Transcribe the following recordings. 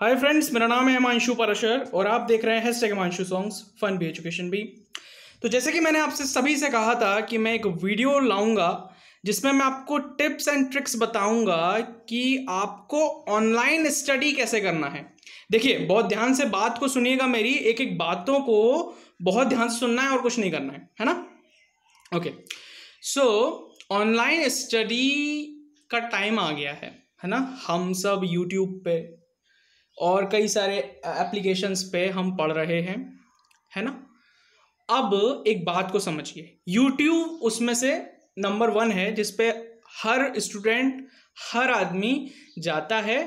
hi friends मेरा नाम है हिमांशु परशर और आप देख रहे हैं हैशटैग हिमांशु सॉन्ग्स फन भी एजुकेशन भी तो जैसे कि मैंने आपसे सभी से कहा था कि मैं एक वीडियो लाऊंगा जिसमें मैं आपको टिप्स एंड ट्रिक्स बताऊंगा कि आपको ऑनलाइन स्टडी कैसे करना है देखिए बहुत ध्यान से बात को सुनिएगा मेरी एक एक बातों को बहुत ध्यान से सुनना है और कुछ नहीं करना है है ना ओके सो ऑनलाइन स्टडी का टाइम आ गया है है ना हम सब यूट्यूब पे और कई सारे एप्लीकेशंस पे हम पढ़ रहे हैं है ना अब एक बात को समझिए यूट्यूब उसमें से नंबर वन है जिसपे हर स्टूडेंट हर आदमी जाता है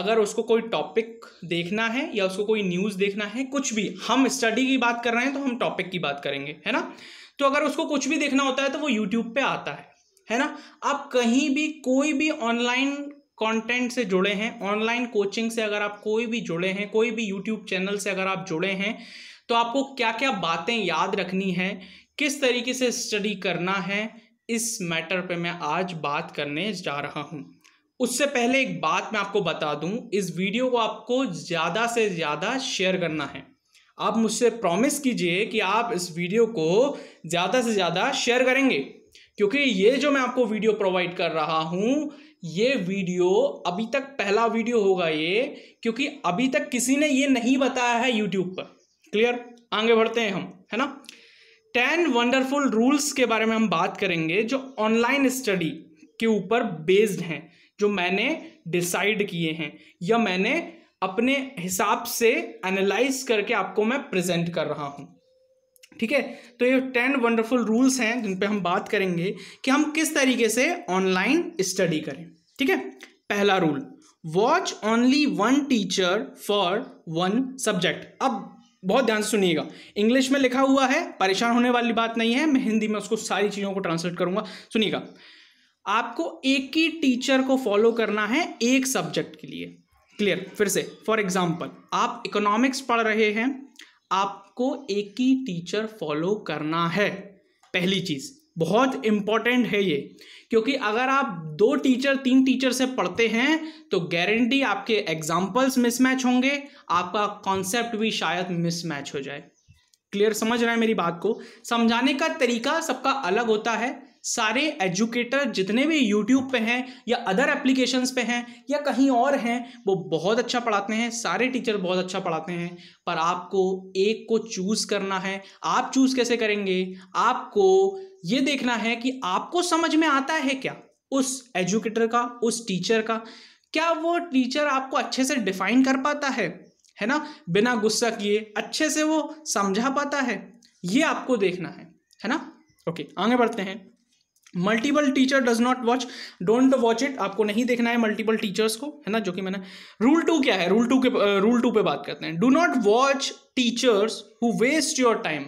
अगर उसको कोई टॉपिक देखना है या उसको कोई न्यूज़ देखना है कुछ भी हम स्टडी की बात कर रहे हैं तो हम टॉपिक की बात करेंगे है ना तो अगर उसको कुछ भी देखना होता है तो वो यूट्यूब पे आता है है ना आप कहीं भी कोई भी ऑनलाइन कंटेंट से जुड़े हैं ऑनलाइन कोचिंग से अगर आप कोई भी जुड़े हैं कोई भी यूट्यूब चैनल से अगर आप जुड़े हैं तो आपको क्या क्या बातें याद रखनी है किस तरीके से स्टडी करना है इस मैटर पे मैं आज बात करने जा रहा हूँ उससे पहले एक बात मैं आपको बता दूँ इस वीडियो को आपको ज़्यादा से ज़्यादा शेयर करना है आप मुझसे प्रॉमिस कीजिए कि आप इस वीडियो को ज़्यादा से ज़्यादा शेयर करेंगे क्योंकि ये जो मैं आपको वीडियो प्रोवाइड कर रहा हूँ ये वीडियो अभी तक पहला वीडियो होगा ये क्योंकि अभी तक किसी ने ये नहीं बताया है यूट्यूब पर क्लियर आगे बढ़ते हैं हम है ना टेन वंडरफुल रूल्स के बारे में हम बात करेंगे जो ऑनलाइन स्टडी के ऊपर बेस्ड हैं जो मैंने डिसाइड किए हैं या मैंने अपने हिसाब से एनालाइज करके आपको मैं प्रेजेंट कर रहा हूँ ठीक है तो ये टेन वंडरफुल रूल्स हैं जिन पे हम बात करेंगे कि हम किस तरीके से ऑनलाइन स्टडी करें ठीक है पहला rule watch only one teacher for one subject अब बहुत ध्यान से सुनिएगा इंग्लिश में लिखा हुआ है परेशान होने वाली बात नहीं है मैं हिंदी में उसको सारी चीज़ों को ट्रांसलेट करूंगा सुनिएगा आपको एक ही टीचर को फॉलो करना है एक सब्जेक्ट के लिए क्लियर फिर से फॉर एग्जाम्पल आप इकोनॉमिक्स पढ़ रहे हैं आप आपको एक ही टीचर फॉलो करना है पहली चीज़ बहुत इंपॉर्टेंट है ये क्योंकि अगर आप दो टीचर तीन टीचर से पढ़ते हैं तो गारंटी आपके एग्जाम्पल्स मिसमैच होंगे आपका कॉन्सेप्ट भी शायद मिसमैच हो जाए क्लियर समझ रहे हैं मेरी बात को समझाने का तरीका सबका अलग होता है सारे एजुकेटर जितने भी यूट्यूब पे हैं या अदर एप्लीकेशंस पे हैं या कहीं और हैं वो बहुत अच्छा पढ़ाते हैं सारे टीचर बहुत अच्छा पढ़ाते हैं पर आपको एक को चूज़ करना है आप चूज़ कैसे करेंगे आपको ये देखना है कि आपको समझ में आता है क्या उस एजुकेटर का उस टीचर का क्या वो टीचर आपको अच्छे से डिफाइन कर पाता है है ना बिना गुस्सा किए अच्छे से वो समझा पाता है ये आपको देखना है है ना ओके आगे बढ़ते हैं multiple teacher does not watch don't watch it आपको नहीं देखना है मल्टीपल टीचर्स को है ना जो कि मैंने रूल टू क्या है रूल टू के रूल टू पे बात करते हैं do not watch teachers who waste your time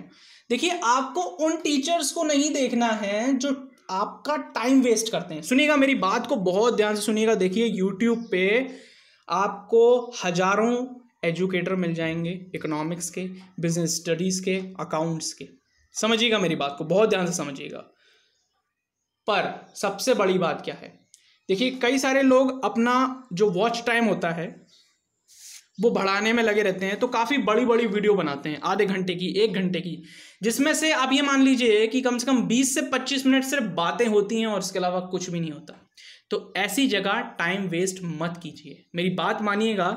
देखिए आपको उन टीचर्स को नहीं देखना है जो आपका टाइम वेस्ट करते हैं सुनिएगा मेरी बात को बहुत ध्यान से सुनिएगा देखिए यूट्यूब पे आपको हजारों एजुकेटर मिल जाएंगे इकोनॉमिक्स के बिजनेस स्टडीज़ के अकाउंट्स के समझिएगा मेरी बात को बहुत ध्यान से समझिएगा पर सबसे बड़ी बात क्या है देखिए कई सारे लोग अपना जो वॉच टाइम होता है वो बढ़ाने में लगे रहते हैं तो काफ़ी बड़ी बड़ी वीडियो बनाते हैं आधे घंटे की एक घंटे की जिसमें से आप ये मान लीजिए कि कम से कम 20 से 25 मिनट सिर्फ बातें होती हैं और इसके अलावा कुछ भी नहीं होता तो ऐसी जगह टाइम वेस्ट मत कीजिए मेरी बात मानिएगा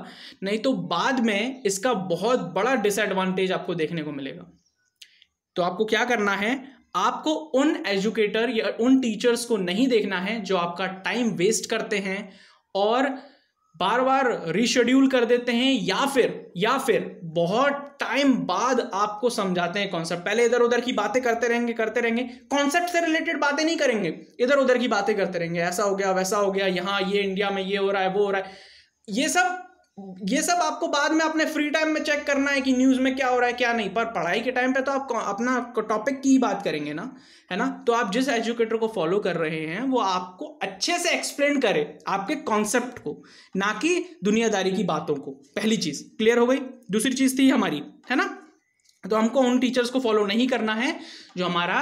नहीं तो बाद में इसका बहुत बड़ा डिसएडवांटेज आपको देखने को मिलेगा तो आपको क्या करना है आपको उन एजुकेटर या उन टीचर्स को नहीं देखना है जो आपका टाइम वेस्ट करते हैं और बार बार रिशेड्यूल कर देते हैं या फिर या फिर बहुत टाइम बाद आपको समझाते हैं कॉन्सेप्ट पहले इधर उधर की बातें करते रहेंगे करते रहेंगे कॉन्सेप्ट से रिलेटेड बातें नहीं करेंगे इधर उधर की बातें करते रहेंगे ऐसा हो गया वैसा हो गया यहाँ ये इंडिया में ये हो रहा है वो हो रहा है ये सब ये सब आपको बाद में अपने फ्री टाइम में चेक करना है कि न्यूज़ में क्या हो रहा है क्या नहीं पर पढ़ाई के टाइम पे तो आप अपना टॉपिक की ही बात करेंगे ना है ना तो आप जिस एजुकेटर को फॉलो कर रहे हैं वो आपको अच्छे से एक्सप्लेन करे आपके कॉन्सेप्ट को ना कि दुनियादारी की बातों को पहली चीज़ क्लियर हो गई दूसरी चीज़ थी हमारी है ना तो हमको उन टीचर्स को फॉलो नहीं करना है जो हमारा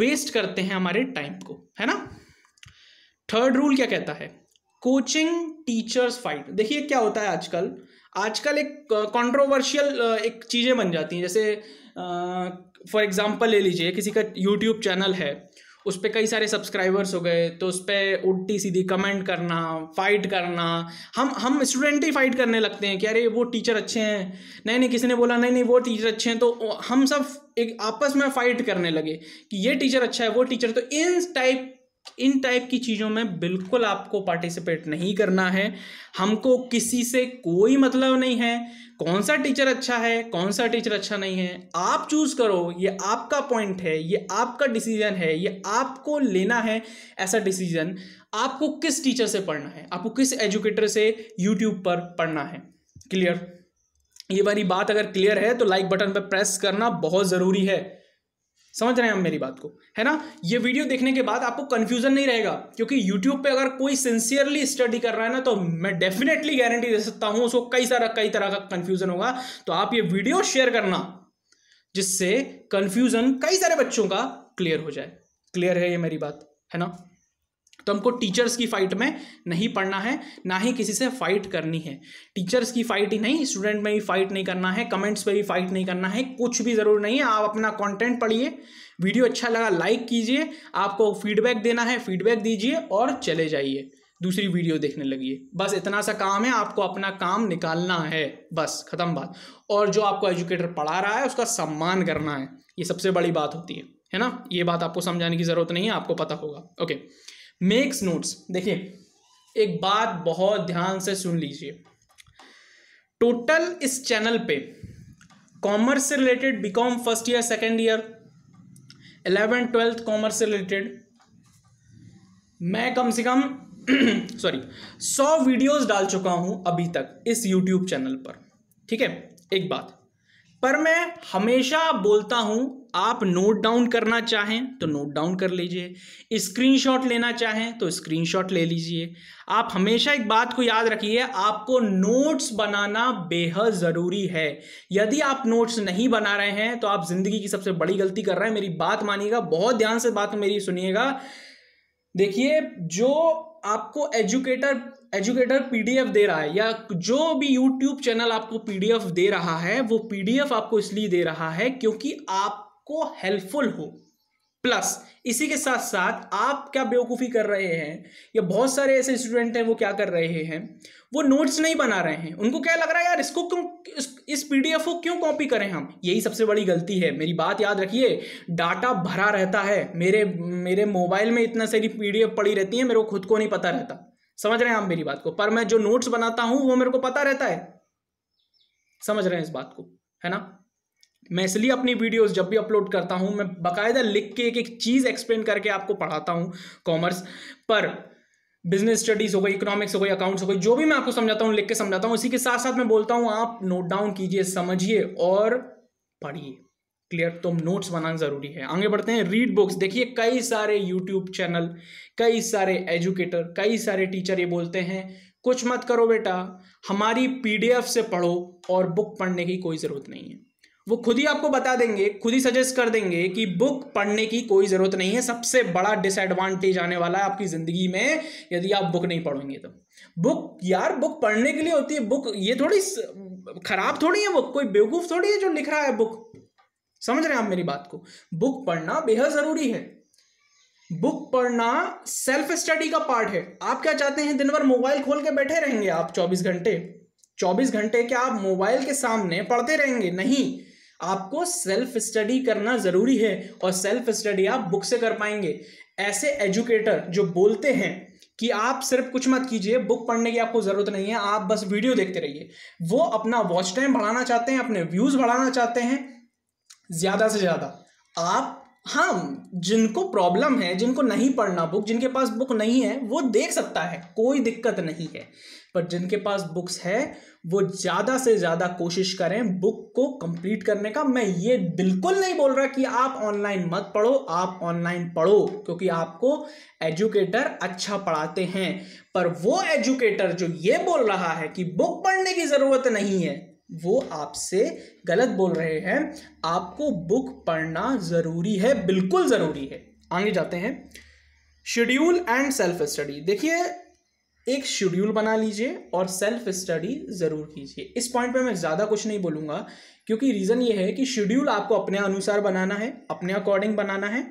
वेस्ट करते हैं हमारे टाइम को है ना थर्ड रूल क्या कहता है कोचिंग टीचर्स फाइट देखिए क्या होता है आजकल आजकल एक कंट्रोवर्शियल एक चीज़ें बन जाती हैं जैसे फॉर एग्जांपल ले लीजिए किसी का यूट्यूब चैनल है उस पर कई सारे सब्सक्राइबर्स हो गए तो उस पर उल्टी सीधी कमेंट करना फाइट करना हम हम स्टूडेंट ही फाइट करने लगते हैं कि अरे वो टीचर अच्छे हैं नहीं नहीं किसी ने बोला नहीं नहीं वो टीचर अच्छे हैं तो हम सब एक आपस में फाइट करने लगे कि ये टीचर अच्छा है वो टीचर तो इन टाइप इन टाइप की चीज़ों में बिल्कुल आपको पार्टिसिपेट नहीं करना है हमको किसी से कोई मतलब नहीं है कौन सा टीचर अच्छा है कौन सा टीचर अच्छा नहीं है आप चूज़ करो ये आपका पॉइंट है ये आपका डिसीजन है ये आपको लेना है ऐसा डिसीजन आपको किस टीचर से पढ़ना है आपको किस एजुकेटर से यूट्यूब पर पढ़ना है क्लियर ये वाली बात अगर क्लियर है तो लाइक बटन पर प्रेस करना बहुत ज़रूरी है समझ रहे हैं हम मेरी बात को है ना ये वीडियो देखने के बाद आपको कंफ्यूजन नहीं रहेगा क्योंकि यूट्यूब पे अगर कोई सिंसियरली स्टडी कर रहा है ना तो मैं डेफिनेटली गारंटी दे सकता हूं उसको कई सारा कई तरह का कंफ्यूजन होगा तो आप ये वीडियो शेयर करना जिससे कंफ्यूजन कई सारे बच्चों का क्लियर हो जाए क्लियर है ये मेरी बात है ना तो हमको टीचर्स की फाइट में नहीं पढ़ना है ना ही किसी से फाइट करनी है टीचर्स की फाइट ही नहीं स्टूडेंट में भी फाइट नहीं करना है कमेंट्स में भी फाइट नहीं करना है कुछ भी ज़रूर नहीं है आप अपना कंटेंट पढ़िए वीडियो अच्छा लगा लाइक कीजिए आपको फीडबैक देना है फीडबैक दीजिए और चले जाइए दूसरी वीडियो देखने लगिए बस इतना सा काम है आपको अपना काम निकालना है बस ख़त्म बात और जो आपको एजुकेटर पढ़ा रहा है उसका सम्मान करना है ये सबसे बड़ी बात होती है है ना ये बात आपको समझाने की ज़रूरत नहीं है आपको पता होगा ओके मेक्स नोट्स देखिए एक बात बहुत ध्यान से सुन लीजिए टोटल इस चैनल पे कॉमर्स से related BCom first year second year eleven twelfth commerce से रिलेटेड मैं कम से कम सॉरी सौ वीडियोस डाल चुका हूं अभी तक इस यूट्यूब चैनल पर ठीक है एक बात पर मैं हमेशा बोलता हूँ आप नोट डाउन करना चाहें तो नोट डाउन कर लीजिए स्क्रीनशॉट लेना चाहें तो स्क्रीनशॉट ले लीजिए आप हमेशा एक बात को याद रखिए आपको नोट्स बनाना बेहद ज़रूरी है यदि आप नोट्स नहीं बना रहे हैं तो आप ज़िंदगी की सबसे बड़ी गलती कर रहे हैं मेरी बात मानिएगा बहुत ध्यान से बात मेरी सुनिएगा देखिए जो आपको एजुकेटर एजुकेटर पीडीएफ दे रहा है या जो भी यूट्यूब चैनल आपको पीडीएफ दे रहा है वो पीडीएफ आपको इसलिए दे रहा है क्योंकि आपको हेल्पफुल हो प्लस इसी के साथ साथ आप क्या बेवकूफ़ी कर रहे हैं या बहुत सारे ऐसे स्टूडेंट हैं वो क्या कर रहे हैं वो नोट्स नहीं बना रहे हैं उनको क्या लग रहा है यार इसको क्यों इस, पीडीएफ को क्यों कॉपी करें हम यही सबसे बड़ी गलती है मेरी बात याद रखिए डाटा भरा रहता है मेरे मेरे मोबाइल में इतना सारी पी पड़ी रहती है मेरे को खुद को नहीं पता रहता समझ रहे हैं आप मेरी बात को पर मैं जो नोट्स बनाता हूँ वो मेरे को पता रहता है समझ रहे हैं इस बात को है ना मैं इसलिए अपनी वीडियोस जब भी अपलोड करता हूं मैं बाकायदा लिख के एक एक चीज़ एक्सप्लेन करके आपको पढ़ाता हूं कॉमर्स पर बिजनेस स्टडीज़ हो गई इकोनॉमिक्स हो गई अकाउंट्स हो गई जो भी मैं आपको समझाता हूँ लिख के समझाता हूँ इसी के साथ साथ मैं बोलता हूं आप नोट डाउन कीजिए समझिए और पढ़िए क्लियर तो नोट्स बनाना ज़रूरी है आगे बढ़ते हैं रीड बुक्स देखिए कई सारे यूट्यूब चैनल कई सारे एजुकेटर कई सारे टीचर ये बोलते हैं कुछ मत करो बेटा हमारी पीडीएफ से पढ़ो और बुक पढ़ने की कोई ज़रूरत नहीं है वो खुद ही आपको बता देंगे खुद ही सजेस्ट कर देंगे कि बुक पढ़ने की कोई ज़रूरत नहीं है सबसे बड़ा डिसएडवांटेज आने वाला है आपकी ज़िंदगी में यदि आप बुक नहीं पढ़ोगे तो बुक यार बुक पढ़ने के लिए होती है बुक ये थोड़ी खराब थोड़ी है बुक कोई बेवकूफ़ थोड़ी है जो लिख रहा है बुक समझ रहे हैं आप मेरी बात को बुक पढ़ना बेहद ज़रूरी है बुक पढ़ना सेल्फ स्टडी का पार्ट है आप क्या चाहते हैं दिन भर मोबाइल खोल के बैठे रहेंगे आप चौबीस घंटे चौबीस घंटे क्या आप मोबाइल के सामने पढ़ते रहेंगे नहीं आपको सेल्फ स्टडी करना ज़रूरी है और सेल्फ स्टडी आप बुक से कर पाएंगे ऐसे एजुकेटर जो बोलते हैं कि आप सिर्फ कुछ मत कीजिए बुक पढ़ने की आपको ज़रूरत नहीं है आप बस वीडियो देखते रहिए वो अपना वॉच टाइम बढ़ाना चाहते हैं अपने व्यूज़ बढ़ाना चाहते हैं ज़्यादा से ज़्यादा आप हाँ जिनको प्रॉब्लम है जिनको नहीं पढ़ना बुक जिनके पास बुक नहीं है वो देख सकता है कोई दिक्कत नहीं है पर जिनके पास बुक्स है वो ज़्यादा से ज़्यादा कोशिश करें बुक को कंप्लीट करने का मैं ये बिल्कुल नहीं बोल रहा कि आप ऑनलाइन मत पढ़ो आप ऑनलाइन पढ़ो क्योंकि आपको एजुकेटर अच्छा पढ़ाते हैं पर वो एजुकेटर जो ये बोल रहा है कि बुक पढ़ने की ज़रूरत नहीं है वो आपसे गलत बोल रहे हैं आपको बुक पढ़ना ज़रूरी है बिल्कुल ज़रूरी है आगे जाते हैं शेड्यूल एंड सेल्फ स्टडी देखिए एक शेड्यूल बना लीजिए और सेल्फ स्टडी ज़रूर कीजिए इस पॉइंट पे मैं ज़्यादा कुछ नहीं बोलूँगा क्योंकि रीज़न ये है कि शेड्यूल आपको अपने अनुसार बनाना है अपने अकॉर्डिंग बनाना है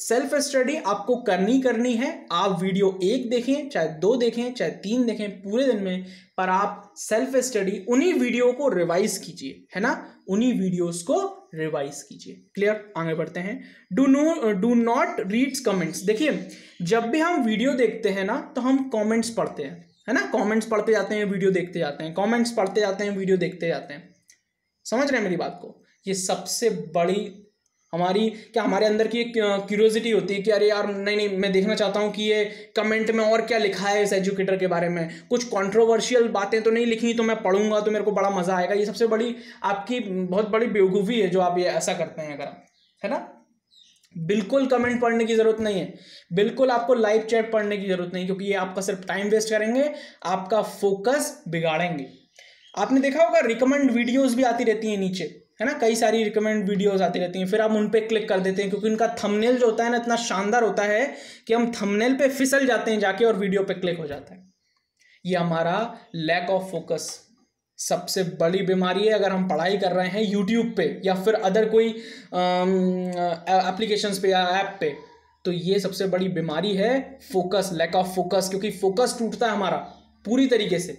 सेल्फ स्टडी आपको करनी करनी है आप वीडियो एक देखें चाहे दो देखें चाहे तीन देखें पूरे दिन में पर आप सेल्फ स्टडी उन्हीं वीडियो को रिवाइज कीजिए है ना उन्हीं वीडियोस को रिवाइज कीजिए क्लियर आगे बढ़ते हैं do no do not reads comments देखिए जब भी हम वीडियो देखते हैं ना तो हम कॉमेंट्स पढ़ते हैं है ना कॉमेंट्स पढ़ते जाते हैं वीडियो देखते जाते हैं कॉमेंट्स पढ़ते जाते हैं वीडियो देखते जाते हैं समझ रहे हैं मेरी बात को ये सबसे बड़ी हमारी क्या हमारे अंदर की एक क्यूरियोसिटी होती है कि अरे यार नहीं नहीं मैं देखना चाहता हूँ कि ये कमेंट में और क्या लिखा है इस एजुकेटर के बारे में कुछ कंट्रोवर्शियल बातें तो नहीं लिखी तो मैं पढ़ूंगा तो मेरे को बड़ा मज़ा आएगा ये सबसे बड़ी आपकी बहुत बड़ी बेवकूफ़ी है जो आप ये ऐसा करते हैं अगर है ना बिल्कुल कमेंट पढ़ने की ज़रूरत नहीं है बिल्कुल आपको लाइव चैट पढ़ने की ज़रूरत नहीं क्योंकि ये आपका सिर्फ टाइम वेस्ट करेंगे आपका फोकस बिगाड़ेंगे आपने देखा होगा रिकमेंड वीडियोज़ भी आती रहती हैं नीचे है ना कई सारी रिकमेंड वीडियोस आती रहती हैं फिर आप उन पर क्लिक कर देते हैं क्योंकि उनका थंबनेल जो होता है ना इतना शानदार होता है कि हम थंबनेल पे फिसल जाते हैं जाके और वीडियो पे क्लिक हो जाता है ये हमारा लैक ऑफ फोकस सबसे बड़ी बीमारी है अगर हम पढ़ाई कर रहे हैं यूट्यूब पे या फिर अदर कोई एप्लीकेशन पे या ऐप पे तो ये सबसे बड़ी बीमारी है फोकस लैक ऑफ फोकस क्योंकि फोकस टूटता है हमारा पूरी तरीके से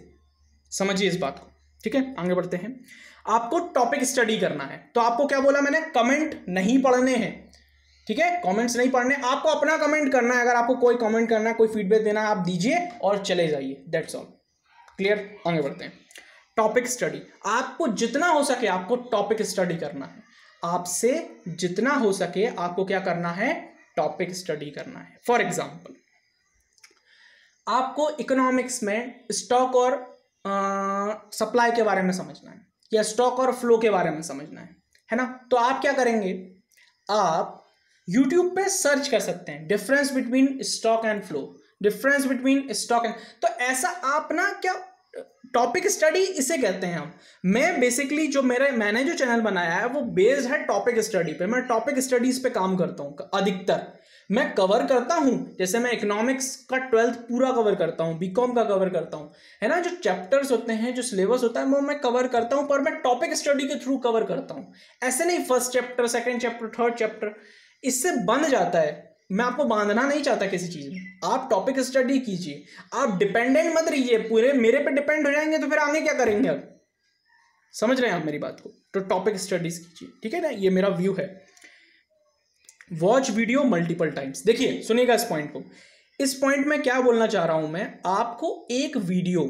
समझिए इस बात को ठीक है आगे बढ़ते हैं आपको टॉपिक स्टडी करना है तो आपको क्या बोला मैंने कमेंट नहीं पढ़ने हैं ठीक है कमेंट्स नहीं पढ़ने आपको अपना कमेंट करना है अगर आपको कोई कमेंट करना है कोई फीडबैक देना है आप दीजिए और चले जाइए दैट्स ऑल क्लियर आगे बढ़ते हैं टॉपिक स्टडी आपको जितना हो सके आपको टॉपिक स्टडी करना है आपसे जितना हो सके आपको क्या करना है टॉपिक स्टडी करना है फॉर एग्जाम्पल आपको इकोनॉमिक्स में स्टॉक और सप्लाई के बारे में समझना है या स्टॉक और फ्लो के बारे में समझना है है ना तो आप क्या करेंगे आप यूट्यूब पे सर्च कर सकते हैं difference between stock and flow difference between stock and तो ऐसा आप ना क्या टॉपिक स्टडी इसे कहते हैं हम मैं बेसिकली जो मेरा मैंने जो चैनल बनाया है वो बेस्ड है टॉपिक स्टडी पे मैं टॉपिक स्टडीज पे काम करता हूँ अधिकतर मैं कवर करता हूँ जैसे मैं इकोनॉमिक्स का ट्वेल्थ पूरा कवर करता हूँ बीकॉम का कवर करता हूँ है ना जो चैप्टर्स होते हैं जो सिलेबस होता है वो मैं कवर करता हूँ पर मैं टॉपिक स्टडी के थ्रू कवर करता हूँ ऐसे नहीं first chapter second chapter third chapter इससे बन जाता है मैं आपको बांधना नहीं चाहता किसी चीज़ में आप टॉपिक स्टडी कीजिए आप डिपेंडेंट मत रहिए पूरे मेरे पे डिपेंड हो जाएंगे तो फिर आगे क्या करेंगे आप समझ रहे हैं आप मेरी बात को तो टॉपिक स्टडीज़ कीजिए ठीक है ना ये मेरा व्यू है वॉच वीडियो मल्टीपल टाइम्स देखिए सुनिएगा इस पॉइंट को इस पॉइंट में क्या बोलना चाह रहा हूं मैं आपको एक वीडियो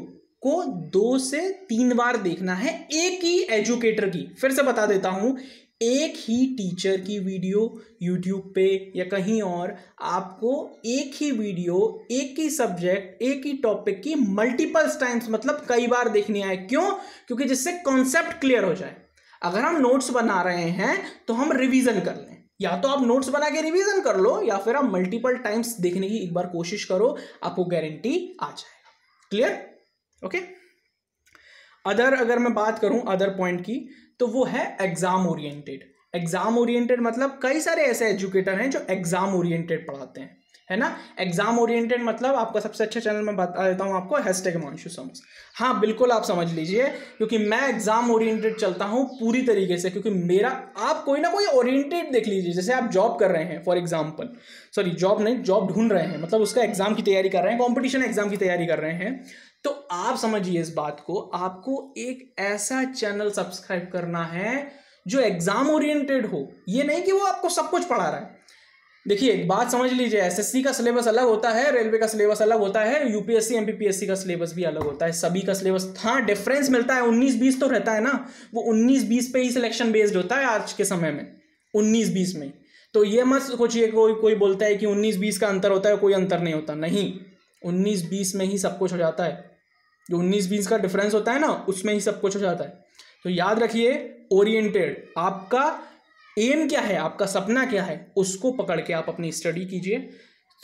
को दो से तीन बार देखना है एक ही एजुकेटर की फिर से बता देता हूं एक ही टीचर की वीडियो यूट्यूब पे या कहीं और आपको एक ही वीडियो एक ही सब्जेक्ट एक ही टॉपिक की मल्टीपल्स टाइम्स मतलब कई बार देखनी है क्यों क्योंकि जिससे कॉन्सेप्ट क्लियर हो जाए अगर हम नोट्स बना रहे हैं तो हम रिवीजन कर लें या तो आप नोट्स बना के रिवीजन कर लो या फिर आप मल्टीपल टाइम्स देखने की एक बार कोशिश करो आपको गारंटी आ जाएगा क्लियर ओके अदर अगर मैं बात करूं अदर पॉइंट की तो वो है एग्जाम ओरिएंटेड एग्जाम ओरिएंटेड मतलब कई सारे ऐसे एजुकेटर हैं जो एग्जाम ओरिएंटेड पढ़ाते हैं है ना एग्जाम ओरिएंटेड मतलब आपका सबसे अच्छा चैनल मैं बता देता हूँ आपको हैश टैग हिमांशु समझ हाँ बिल्कुल आप समझ लीजिए क्योंकि मैं एग्जाम ओरिएंटेड चलता हूँ पूरी तरीके से क्योंकि मेरा आप कोई ना कोई ओरिएंटेड देख लीजिए जैसे आप जॉब कर रहे हैं फॉर एग्जाम्पल सॉरी जॉब नहीं जॉब ढूंढ रहे हैं मतलब उसका एग्जाम की तैयारी कर रहे हैं कॉम्पिटिशन एग्जाम की तैयारी कर रहे हैं तो आप समझिए इस बात को आपको एक ऐसा चैनल सब्सक्राइब करना है जो एग्जाम ओरिएंटेड हो ये नहीं कि वो आपको सब कुछ पढ़ा रहा है देखिए एक बात समझ लीजिए एसएससी का सिलेबस अलग होता है रेलवे का सिलेबस अलग होता है यूपीएससी एमपीपीएससी का सिलेबस भी अलग होता है सभी का सिलेबस हाँ डिफरेंस मिलता है उन्नीस बीस तो रहता है ना वो उन्नीस बीस पे ही सिलेक्शन बेस्ड होता है आज के समय में उन्नीस बीस में तो ये मत सोचिए कोई कोई बोलता है कि उन्नीस बीस का अंतर होता है कोई अंतर नहीं होता नहीं उन्नीस बीस में ही सब कुछ हो जाता है जो उन्नीस बीस का डिफरेंस होता है ना उसमें ही सब कुछ हो जाता है तो याद रखिए ओरिएंटेड आपका एम क्या है आपका सपना क्या है उसको पकड़ के आप अपनी स्टडी कीजिए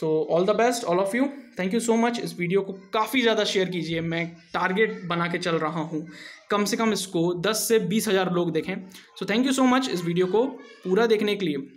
तो all the best all of you thank you so much इस वीडियो को काफ़ी ज़्यादा शेयर कीजिए मैं टारगेट बना के चल रहा हूँ कम से कम इसको 10 से बीस हज़ार लोग देखें so thank you so much इस वीडियो को पूरा देखने के लिए